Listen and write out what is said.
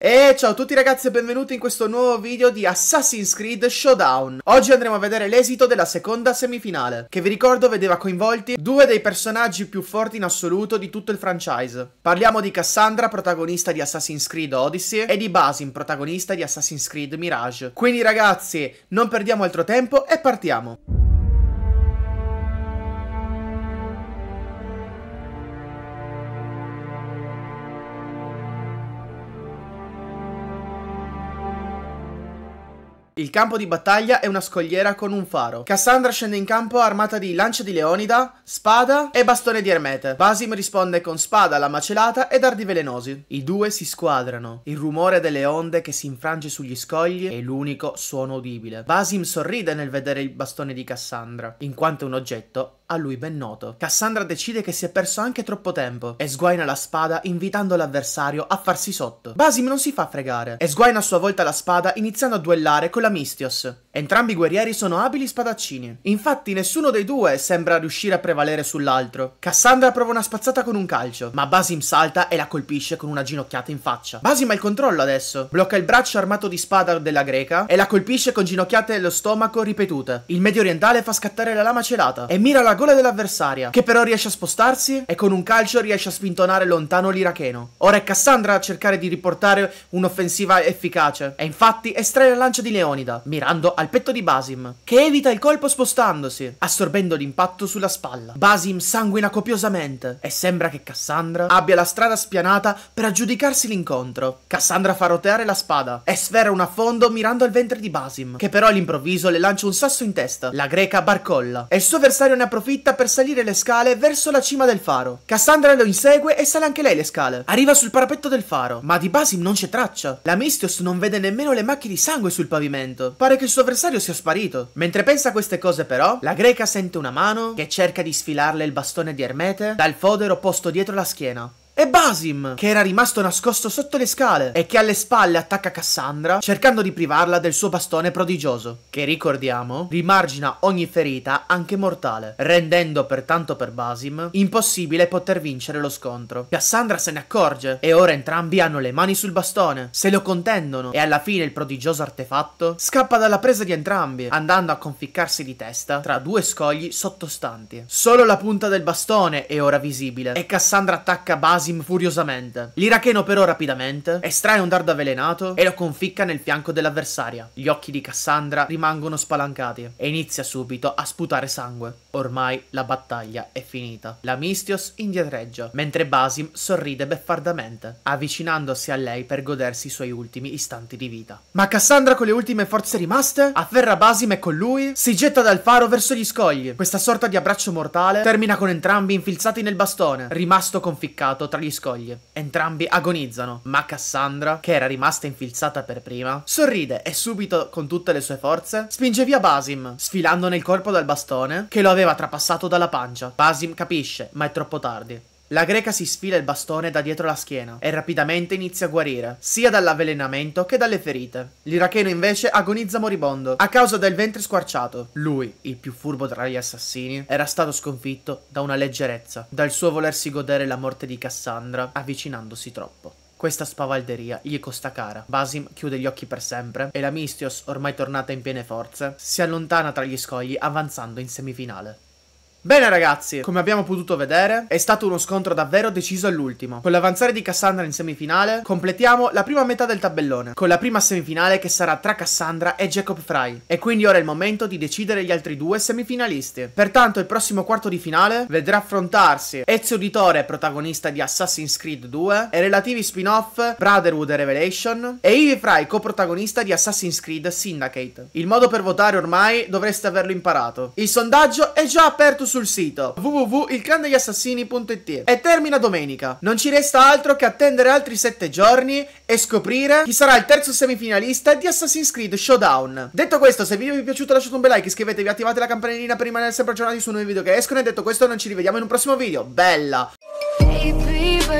E ciao a tutti ragazzi e benvenuti in questo nuovo video di Assassin's Creed Showdown Oggi andremo a vedere l'esito della seconda semifinale Che vi ricordo vedeva coinvolti due dei personaggi più forti in assoluto di tutto il franchise Parliamo di Cassandra, protagonista di Assassin's Creed Odyssey E di Basin, protagonista di Assassin's Creed Mirage Quindi ragazzi, non perdiamo altro tempo e partiamo Il campo di battaglia è una scogliera con un faro. Cassandra scende in campo armata di lancia di Leonida, spada e bastone di Ermete. Basim risponde con spada alla macelata e dardi velenosi. I due si squadrano. Il rumore delle onde che si infrange sugli scogli è l'unico suono udibile. Basim sorride nel vedere il bastone di Cassandra, in quanto è un oggetto a lui ben noto. Cassandra decide che si è perso anche troppo tempo e sguaina la spada invitando l'avversario a farsi sotto. Basim non si fa fregare e sguaina a sua volta la spada iniziando a duellare con la Mistios. Entrambi i guerrieri sono abili spadaccini. Infatti nessuno dei due sembra riuscire a prevalere sull'altro. Cassandra prova una spazzata con un calcio, ma Basim salta e la colpisce con una ginocchiata in faccia. Basim ha il controllo adesso, blocca il braccio armato di spada della greca e la colpisce con ginocchiate allo stomaco ripetute. Il medio orientale fa scattare la lama celata e mira la gola dell'avversaria, che però riesce a spostarsi e con un calcio riesce a spintonare lontano l'iracheno. Ora è Cassandra a cercare di riportare un'offensiva efficace e infatti estrae la lancia di Leonida, mirando al petto di Basim, che evita il colpo spostandosi, assorbendo l'impatto sulla spalla. Basim sanguina copiosamente e sembra che Cassandra abbia la strada spianata per aggiudicarsi l'incontro. Cassandra fa roteare la spada e sfera un affondo mirando al ventre di Basim, che però all'improvviso le lancia un sasso in testa. La greca barcolla e il suo avversario ne approfitta approfitta per salire le scale verso la cima del faro. Cassandra lo insegue e sale anche lei le scale. Arriva sul parapetto del faro, ma di Basim non c'è traccia. La Mistios non vede nemmeno le macchie di sangue sul pavimento. Pare che il suo avversario sia sparito. Mentre pensa a queste cose però, la greca sente una mano che cerca di sfilarle il bastone di Ermete dal fodero posto dietro la schiena e Basim, che era rimasto nascosto sotto le scale e che alle spalle attacca Cassandra cercando di privarla del suo bastone prodigioso, che ricordiamo rimargina ogni ferita anche mortale, rendendo pertanto per Basim impossibile poter vincere lo scontro. Cassandra se ne accorge e ora entrambi hanno le mani sul bastone, se lo contendono e alla fine il prodigioso artefatto scappa dalla presa di entrambi, andando a conficcarsi di testa tra due scogli sottostanti. Solo la punta del bastone è ora visibile e Cassandra attacca Basim Asim furiosamente. L'iracheno però rapidamente estrae un dardo avvelenato e lo conficca nel fianco dell'avversaria. Gli occhi di Cassandra rimangono spalancati e inizia subito a sputare sangue. Ormai la battaglia è finita. La Mistios indietreggia, mentre Basim sorride beffardamente, avvicinandosi a lei per godersi i suoi ultimi istanti di vita. Ma Cassandra con le ultime forze rimaste afferra Basim e con lui si getta dal faro verso gli scogli. Questa sorta di abbraccio mortale termina con entrambi infilzati nel bastone, rimasto conficcato tra gli scogli. Entrambi agonizzano, ma Cassandra, che era rimasta infilzata per prima, sorride e subito, con tutte le sue forze, spinge via Basim, sfilandone il corpo dal bastone che lo aveva trapassato dalla pancia. Basim capisce, ma è troppo tardi. La greca si sfila il bastone da dietro la schiena e rapidamente inizia a guarire, sia dall'avvelenamento che dalle ferite. L'iracheno invece agonizza moribondo a causa del ventre squarciato. Lui, il più furbo tra gli assassini, era stato sconfitto da una leggerezza, dal suo volersi godere la morte di Cassandra avvicinandosi troppo. Questa spavalderia gli costa cara. Basim chiude gli occhi per sempre e la Mistios, ormai tornata in piene forze, si allontana tra gli scogli avanzando in semifinale. Bene ragazzi, come abbiamo potuto vedere, è stato uno scontro davvero deciso all'ultimo. Con l'avanzare di Cassandra in semifinale, completiamo la prima metà del tabellone, con la prima semifinale che sarà tra Cassandra e Jacob Fry. E quindi ora è il momento di decidere gli altri due semifinalisti. Pertanto il prossimo quarto di finale vedrà affrontarsi Ezio Auditore, protagonista di Assassin's Creed 2, e relativi spin-off Brotherhood e Revelation, e Ivy Fry, coprotagonista di Assassin's Creed Syndicate. Il modo per votare ormai dovreste averlo imparato. Il sondaggio è già aperto sul sito www.ilclandeghiassassini.it e termina domenica. Non ci resta altro che attendere altri 7 giorni e scoprire chi sarà il terzo semifinalista di Assassin's Creed Showdown. Detto questo, se il video vi è piaciuto lasciate un bel like, iscrivetevi, attivate la campanellina per rimanere sempre aggiornati su nuovi video che escono e detto questo noi ci rivediamo in un prossimo video. Bella! Baby,